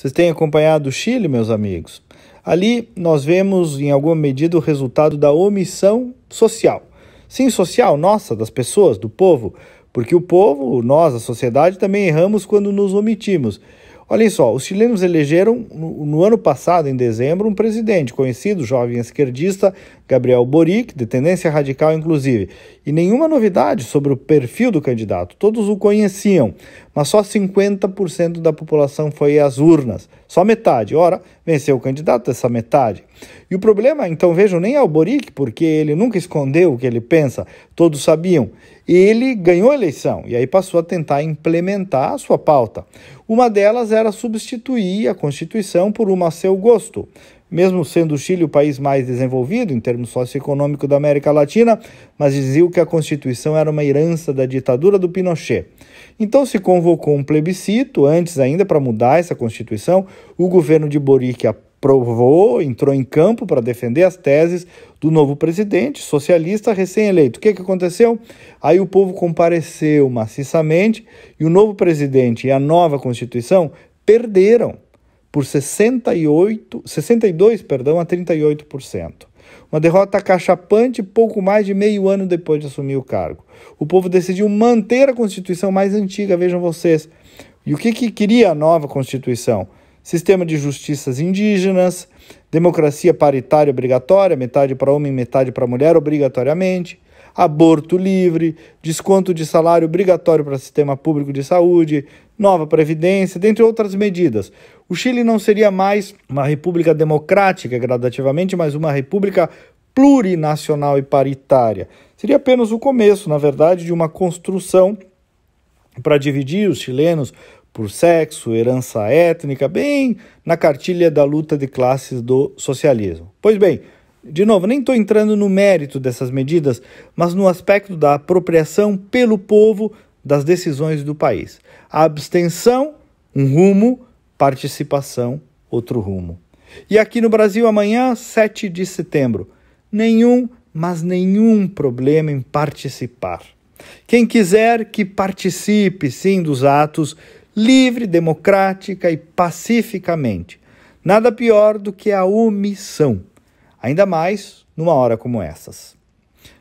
Vocês têm acompanhado o Chile, meus amigos? Ali nós vemos, em alguma medida, o resultado da omissão social. Sim, social, nossa, das pessoas, do povo, porque o povo, nós, a sociedade, também erramos quando nos omitimos. Olhem só, os chilenos elegeram no, no, ano passado, em dezembro, um presidente conhecido, jovem esquerdista, Gabriel Boric, de tendência radical inclusive. E nenhuma novidade sobre o perfil do candidato, todos o conheciam, mas só 50% da população foi às urnas. Só metade. Ora, venceu o candidato dessa metade. E o problema, então vejam, nem é o Boric, porque ele nunca escondeu o que ele pensa, todos sabiam. Ele ganhou a eleição e aí passou a tentar implementar a sua pauta. Uma delas era substituir a Constituição por uma a seu gosto mesmo sendo o Chile o país mais desenvolvido em termos socioeconômicos da América Latina, mas diziam que a Constituição era uma herança da ditadura do Pinochet. Então se convocou um plebiscito, antes ainda para mudar essa Constituição, o governo de Boric aprovou, entrou em campo para defender as teses do novo presidente socialista recém-eleito. O que, que aconteceu? Aí o povo compareceu maciçamente e o novo presidente e a nova Constituição perderam por 68, 62, perdão, a 38%. Uma derrota cachapante pouco mais de meio ano depois de assumir o cargo. O povo decidiu manter a Constituição mais antiga, vejam vocês. E o que, que queria a nova Constituição? Sistema de justiças indígenas, democracia paritária obrigatória, metade para homem, metade para mulher, obrigatoriamente aborto livre, desconto de salário obrigatório para o sistema público de saúde, nova previdência, dentre outras medidas. O Chile não seria mais uma república democrática gradativamente, mas uma república plurinacional e paritária. Seria apenas o começo, na verdade, de uma construção para dividir os chilenos por sexo, herança étnica, bem na cartilha da luta de classes do socialismo. Pois bem, de novo, nem estou entrando no mérito dessas medidas, mas no aspecto da apropriação pelo povo das decisões do país. A abstenção, um rumo, participação, outro rumo. E aqui no Brasil, amanhã, 7 de setembro. Nenhum, mas nenhum problema em participar. Quem quiser que participe, sim, dos atos, livre, democrática e pacificamente. Nada pior do que a omissão. Ainda mais numa hora como essas.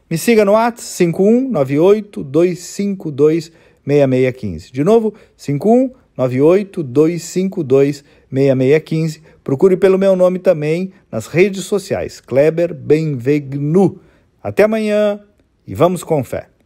Me siga no WhatsApp 5198 252 6615. De novo, 5198 252 6615. Procure pelo meu nome também nas redes sociais, Kleber Benvegnu. Até amanhã e vamos com fé.